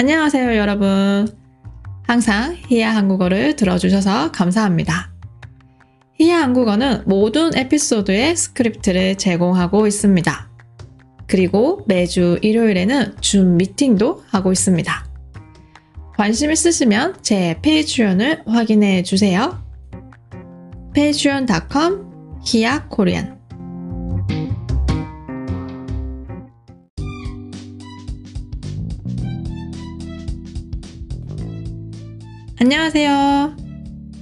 안녕하세요, 여러분. 항상 히야 한국어를 들어주셔서 감사합니다. 히야 한국어는 모든 에피소드의 스크립트를 제공하고 있습니다. 그리고 매주 일요일에는 줌 미팅도 하고 있습니다. 관심 있으시면 제 페이지원을 확인해 주세요. patreon.com 히야 코리안 안녕하세요.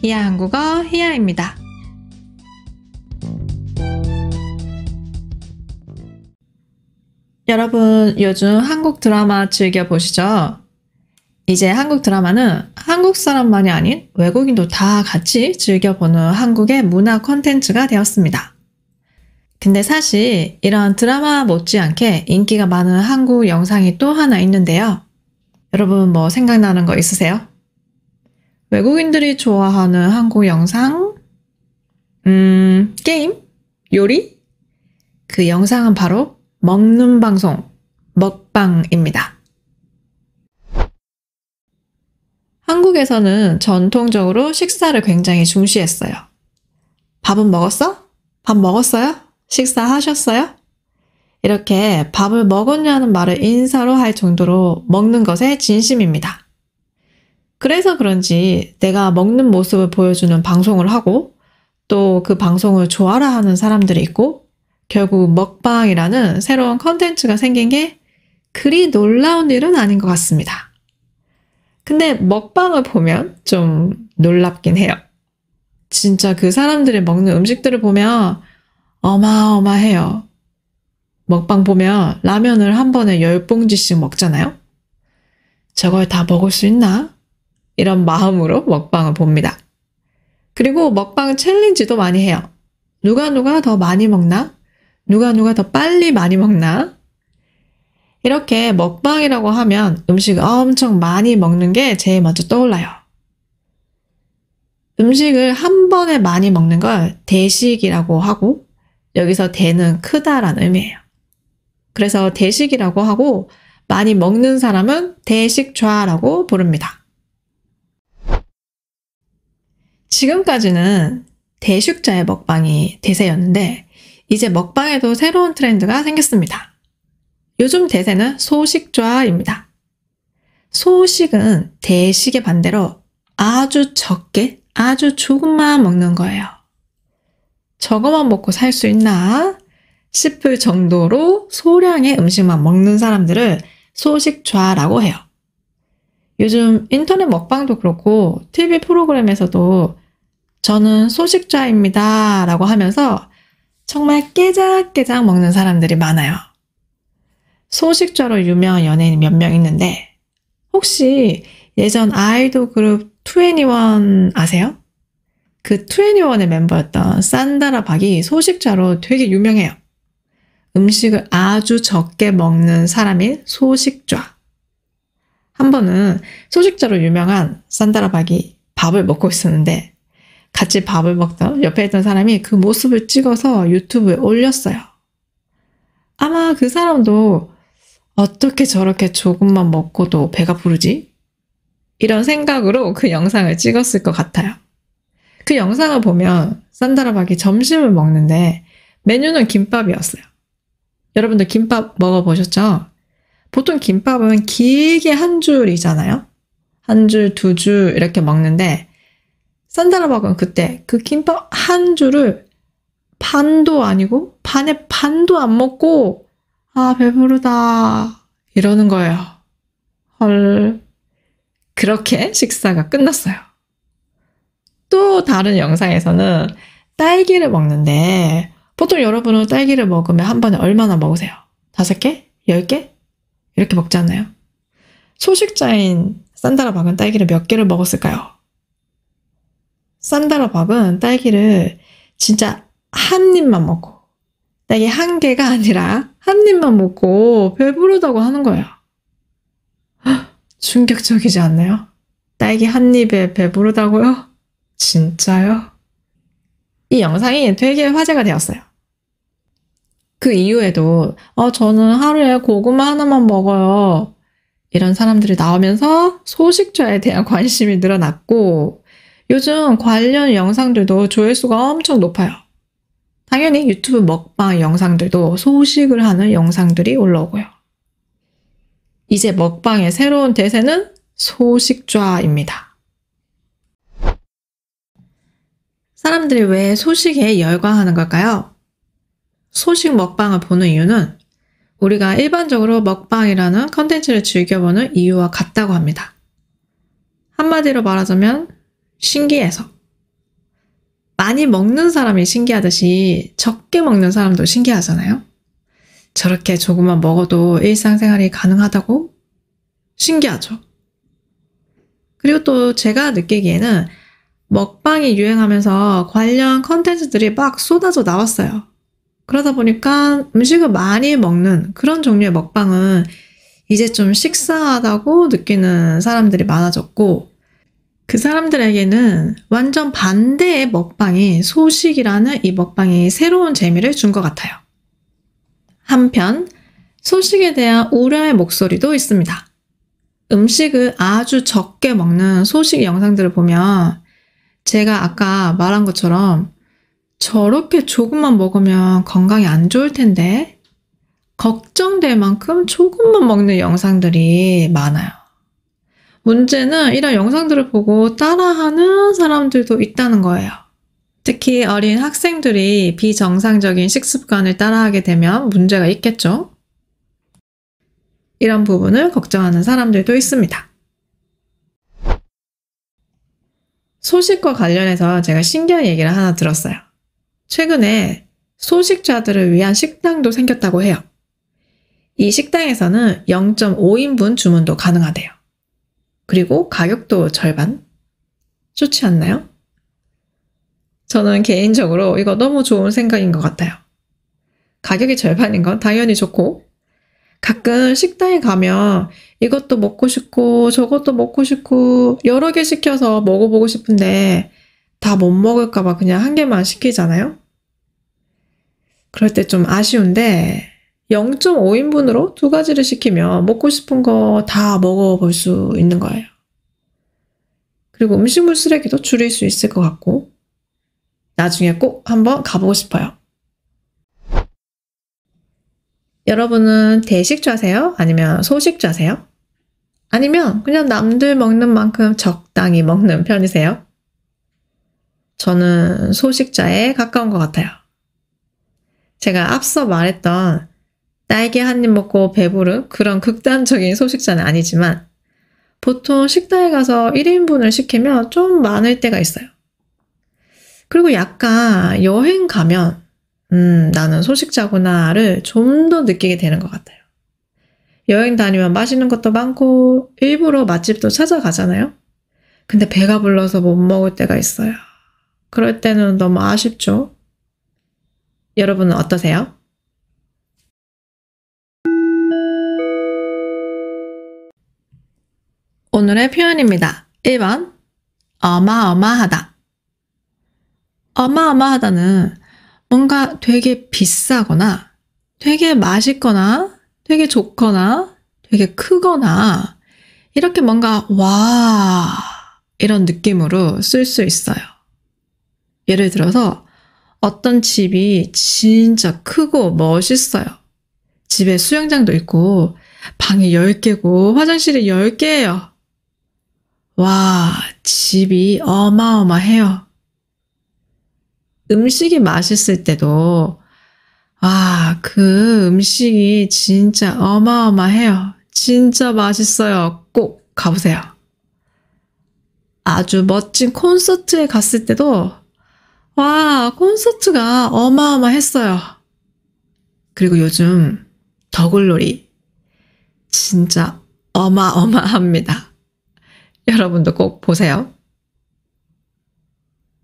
히야 한국어 히야입니다. 여러분, 요즘 한국 드라마 즐겨 보시죠? 이제 한국 드라마는 한국 사람만이 아닌 외국인도 다 같이 즐겨보는 한국의 문화 콘텐츠가 되었습니다. 근데 사실 이런 드라마 못지않게 인기가 많은 한국 영상이 또 하나 있는데요. 여러분 뭐 생각나는 거 있으세요? 외국인들이 좋아하는 한국 영상, 음, 게임, 요리. 그 영상은 바로 먹는 방송, 먹방입니다. 한국에서는 전통적으로 식사를 굉장히 중시했어요. 밥은 먹었어? 밥 먹었어요? 식사하셨어요? 이렇게 밥을 먹었냐는 말을 인사로 할 정도로 먹는 것에 진심입니다. 그래서 그런지 내가 먹는 모습을 보여주는 방송을 하고 또 그 방송을 좋아라 하는 사람들이 있고 결국 먹방이라는 새로운 컨텐츠가 생긴 게 그리 놀라운 일은 아닌 것 같습니다. 근데 먹방을 보면 좀 놀랍긴 해요. 진짜 그 사람들이 먹는 음식들을 보면 어마어마해요. 먹방 보면 라면을 한 번에 열 봉지씩 먹잖아요? 저걸 다 먹을 수 있나? 이런 마음으로 먹방을 봅니다. 그리고 먹방 챌린지도 많이 해요. 누가 누가 더 많이 먹나? 누가 누가 더 빨리 많이 먹나? 이렇게 먹방이라고 하면 음식 엄청 많이 먹는 게 제일 먼저 떠올라요. 음식을 한 번에 많이 먹는 걸 대식이라고 하고 여기서 대는 크다라는 의미예요. 그래서 대식이라고 하고 많이 먹는 사람은 대식좌라고 부릅니다. 지금까지는 대식자의 먹방이 대세였는데 이제 먹방에도 새로운 트렌드가 생겼습니다. 요즘 대세는 소식좌입니다. 소식은 대식의 반대로 아주 적게, 아주 조금만 먹는 거예요. 저거만 먹고 살 수 있나? 싶을 정도로 소량의 음식만 먹는 사람들을 소식좌라고 해요. 요즘 인터넷 먹방도 그렇고 TV 프로그램에서도 저는 소식자입니다 라고 하면서 정말 깨작깨작 먹는 사람들이 많아요. 소식자로 유명한 연예인 몇 명 있는데 혹시 예전 아이돌 그룹 2NE1 아세요? 그 2NE1의 멤버였던 산다라 박이 소식자로 되게 유명해요. 음식을 아주 적게 먹는 사람인 소식좌. 한 번은 소식자로 유명한 산다라박이 밥을 먹고 있었는데 같이 밥을 먹던 옆에 있던 사람이 그 모습을 찍어서 유튜브에 올렸어요. 아마 그 사람도 어떻게 저렇게 조금만 먹고도 배가 부르지? 이런 생각으로 그 영상을 찍었을 것 같아요. 그 영상을 보면 산다라박이 점심을 먹는데 메뉴는 김밥이었어요. 여러분도 김밥 먹어보셨죠? 보통 김밥은 길게 한 줄이잖아요. 한 줄, 두 줄 이렇게 먹는데 산다라박은 그때 그 김밥 한 줄을 반도 아니고 반에 반도 안 먹고 아 배부르다 이러는 거예요. 헐. 그렇게 식사가 끝났어요. 또 다른 영상에서는 딸기를 먹는데 보통 여러분은 딸기를 먹으면 한 번에 얼마나 먹으세요? 다섯 개? 열 개? 이렇게 먹지않아요 소식자인 산다라밥은 딸기를 몇 개를 먹었을까요? 산다라밥은 딸기를 진짜 한 입만 먹고 딸기 한 개가 아니라 한 입만 먹고 배부르다고 하는 거예요. 충격적이지 않나요? 딸기 한 입에 배부르다고요? 진짜요? 이 영상이 되게 화제가 되었어요. 그 이후에도 어, 저는 하루에 고구마 하나만 먹어요. 이런 사람들이 나오면서 소식자에 대한 관심이 늘어났고 요즘 관련 영상들도 조회수가 엄청 높아요. 당연히 유튜브 먹방 영상들도 소식을 하는 영상들이 올라오고요. 이제 먹방의 새로운 대세는 소식좌입니다. 사람들이 왜 소식에 열광하는 걸까요? 소식 먹방을 보는 이유는 우리가 일반적으로 먹방이라는 컨텐츠를 즐겨보는 이유와 같다고 합니다. 한마디로 말하자면 신기해서. 많이 먹는 사람이 신기하듯이 적게 먹는 사람도 신기하잖아요. 저렇게 조금만 먹어도 일상생활이 가능하다고? 신기하죠. 그리고 또 제가 느끼기에는 먹방이 유행하면서 관련 컨텐츠들이 막 쏟아져 나왔어요. 그러다 보니까 음식을 많이 먹는 그런 종류의 먹방은 이제 좀 식사하다고 느끼는 사람들이 많아졌고 그 사람들에게는 완전 반대의 먹방이 소식이라는 이 먹방이 새로운 재미를 준 것 같아요. 한편 소식에 대한 우려의 목소리도 있습니다. 음식을 아주 적게 먹는 소식 영상들을 보면 제가 아까 말한 것처럼 저렇게 조금만 먹으면 건강에 안 좋을 텐데 걱정될 만큼 조금만 먹는 영상들이 많아요. 문제는 이런 영상들을 보고 따라하는 사람들도 있다는 거예요. 특히 어린 학생들이 비정상적인 식습관을 따라하게 되면 문제가 있겠죠. 이런 부분을 걱정하는 사람들도 있습니다. 소식과 관련해서 제가 신기한 얘기를 하나 들었어요. 최근에 소식자들을 위한 식당도 생겼다고 해요. 이 식당에서는 0.5인분 주문도 가능하대요. 그리고 가격도 절반? 좋지 않나요? 저는 개인적으로 이거 너무 좋은 생각인 것 같아요. 가격이 절반인 건 당연히 좋고, 가끔 식당에 가면 이것도 먹고 싶고 저것도 먹고 싶고 여러 개 시켜서 먹어보고 싶은데 다못 먹을까봐 그냥 한 개만 시키잖아요? 그럴 때 좀 아쉬운데, 0.5인분으로 두 가지를 시키면 먹고 싶은 거 다 먹어볼 수 있는 거예요. 그리고 음식물 쓰레기도 줄일 수 있을 것 같고, 나중에 꼭 한번 가보고 싶어요. 여러분은 대식자세요? 아니면 소식자세요? 아니면 그냥 남들 먹는 만큼 적당히 먹는 편이세요? 저는 소식자에 가까운 것 같아요. 제가 앞서 말했던 딸기 한 입 먹고 배부름 그런 극단적인 소식자는 아니지만 보통 식당에 가서 1인분을 시키면 좀 많을 때가 있어요. 그리고 약간 여행 가면 음, 나는 소식자구나를 좀 더 느끼게 되는 것 같아요. 여행 다니면 맛있는 것도 많고 일부러 맛집도 찾아가잖아요. 근데 배가 불러서 못 먹을 때가 있어요. 그럴 때는 너무 아쉽죠. 여러분은 어떠세요? 오늘의 표현입니다. 1번 어마어마하다 어마어마하다는 뭔가 되게 비싸거나 되게 맛있거나 되게 좋거나 되게 크거나 이렇게 뭔가 와 이런 느낌으로 쓸 수 있어요. 예를 들어서 어떤 집이 진짜 크고 멋있어요. 집에 수영장도 있고 방이 10개고 화장실이 10개예요. 와, 집이 어마어마해요. 음식이 맛있을 때도 와, 아, 그 음식이 진짜 어마어마해요. 진짜 맛있어요. 꼭 가보세요. 아주 멋진 콘서트에 갔을 때도 와, 콘서트가 어마어마했어요. 그리고 요즘 더글놀이 진짜 어마어마합니다. 여러분도 꼭 보세요.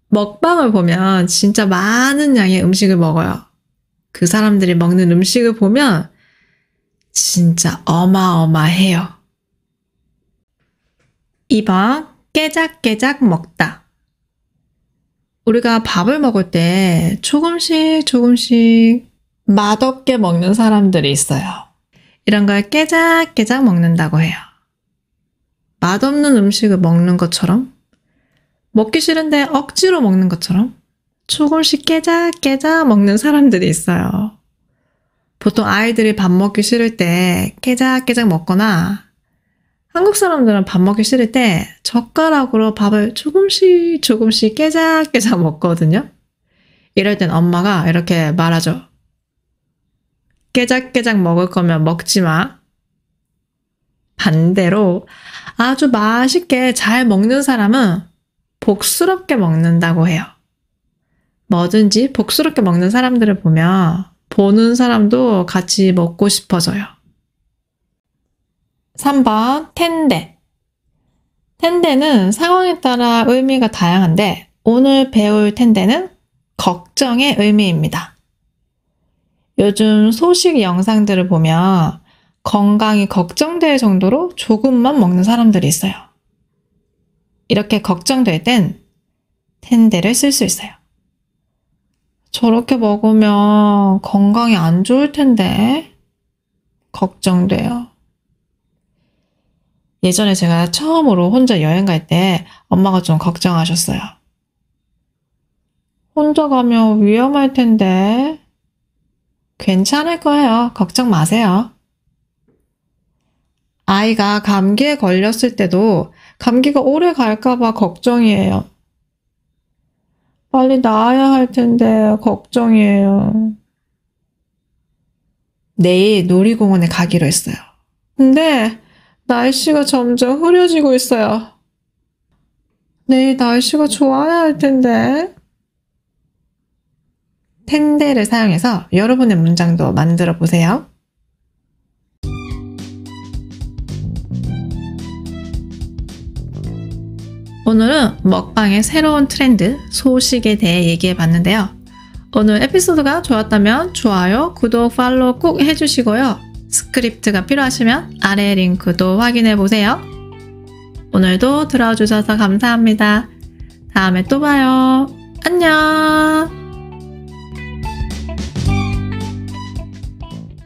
먹방을 보면 진짜 많은 양의 음식을 먹어요. 그 사람들이 먹는 음식을 보면 진짜 어마어마해요. 2번, 깨작깨작 먹다. 우리가 밥을 먹을 때 조금씩 조금씩 맛없게 먹는 사람들이 있어요. 이런 걸 깨작깨작 먹는다고 해요. 맛없는 음식을 먹는 것처럼 먹기 싫은데 억지로 먹는 것처럼 조금씩 깨작깨작 먹는 사람들이 있어요. 보통 아이들이 밥 먹기 싫을 때 깨작깨작 먹거나 한국 사람들은 밥 먹기 싫을 때 젓가락으로 밥을 조금씩 조금씩 깨작깨작 먹거든요. 이럴 땐 엄마가 이렇게 말하죠. 깨작깨작 먹을 거면 먹지 마. 반대로 아주 맛있게 잘 먹는 사람은 복스럽게 먹는다고 해요. 뭐든지 복스럽게 먹는 사람들을 보면 보는 사람도 같이 먹고 싶어져요. 3번 텐데. 텐데는 상황에 따라 의미가 다양한데 오늘 배울 텐데는 걱정의 의미입니다. 요즘 소식 영상들을 보면 건강이 걱정될 정도로 조금만 먹는 사람들이 있어요. 이렇게 걱정될 땐 텐데를 쓸 수 있어요. 저렇게 먹으면 건강이 안 좋을 텐데 걱정돼요. 예전에 제가 처음으로 혼자 여행 갈 때 엄마가 좀 걱정하셨어요. 혼자 가면 위험할 텐데. 괜찮을 거예요. 걱정 마세요. 아이가 감기에 걸렸을 때도 감기가 오래 갈까봐 걱정이에요. 빨리 나아야 할 텐데 걱정이에요. 내일 놀이공원에 가기로 했어요. 근데 날씨가 점점 흐려지고 있어요. 내일 날씨가 좋아야 할 텐데. 텐데를 사용해서 여러분의 문장도 만들어 보세요. 오늘은 먹방의 새로운 트렌드, 소식에 대해 얘기해 봤는데요. 오늘 에피소드가 좋았다면 좋아요, 구독, 팔로우 꼭 해주시고요. 스크립트가 필요하시면 아래 링크도 확인해 보세요. 오늘도 들어주셔서 감사합니다. 다음에 또 봐요. 안녕!